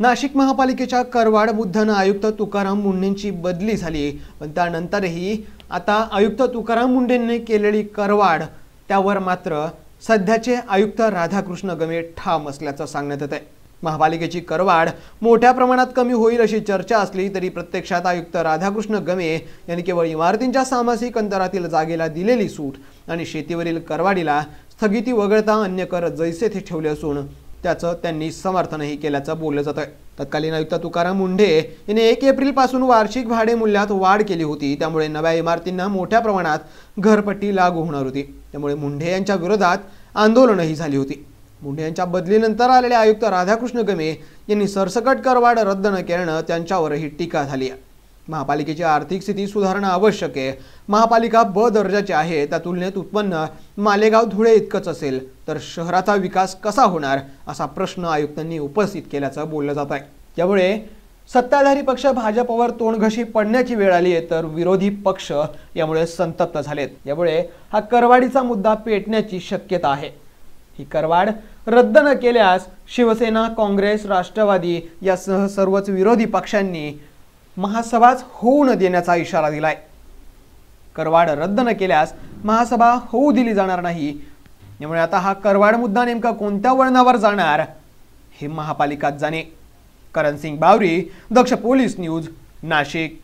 नाशिक महापालिकेच्या करवाड बुद्धन आयुक्त तुकाराम मुंडेंची बदली झाली पण त्यानंतरही आता आयुक्त तुकाराम मुंडेंनी केलेली करवाड त्यावर मात्र सध्याचे आयुक्त राधाकृष्ण गमे ठाम असल्याचं सांगण्यात येत आहे महापालिकेची करवाढ मोठ्या प्रमाणात कमी होईल अशी चर्चा असली तरी प्रत्यक्षात आयुक्त राधाकृष्ण गमे यांनी केवळ इमारतींच्या सामासिक अंतरातील जागेला दिलेली सूट आणि शेतीवरील करवाडीला स्थगिती वगळता अन्य कर जैसे ते ठेवले असून त्याचं त्यांनी समर्थनही केल्याचं बोललं आहे तत्कालीन आयुक्त तुकाराम मुंढे यांनी एक एप्रिलपासून वार्षिक भाडे मूल्यात वाढ केली होती त्यामुळे नव्या इमारतींना मोठ्या प्रमाणात घरपट्टी लागू होणार होती त्यामुळे मुंढे यांच्या विरोधात आंदोलनही झाली होती मुंढे यांच्या बदलीनंतर आलेले आयुक्त राधाकृष्ण गमे यांनी सरसकट करवाढ रद्द न केल्यानं त्यांच्यावरही टीका झाली आहे महापालिकेची आर्थिक स्थिती सुधारणं आवश्यक आहे महापालिका ब दर्जाची आहे त्या तुलनेत उत्पन्न मालेगाव धुळे इतकंच असेल तर शहराचा विकास कसा होणार असा प्रश्न आयुक्तांनी उपस्थित केल्याचं बोललं जात आहे त्यामुळे सत्ताधारी पक्ष भाजपवर तोंडघशी पडण्याची वेळ आली आहे तर विरोधी पक्ष यामुळे संतप्त झालेत यामुळे हा करवाडीचा मुद्दा पेटण्याची शक्यता आहे ही करवाड रद्द न केल्यास शिवसेना काँग्रेस राष्ट्रवादी यासह सर्वच विरोधी पक्षांनी महासभाच होऊ न देण्याचा इशारा दिलाय करवाड रद्द न केल्यास महासभा होऊ दिली जाणार नाही त्यामुळे आता हा करवाड मुद्दा नेमका कोणत्या वळणावर जाणार हे महापालिकात जाणे सिंग बावरी दक्ष पोलीस न्यूज नाशिक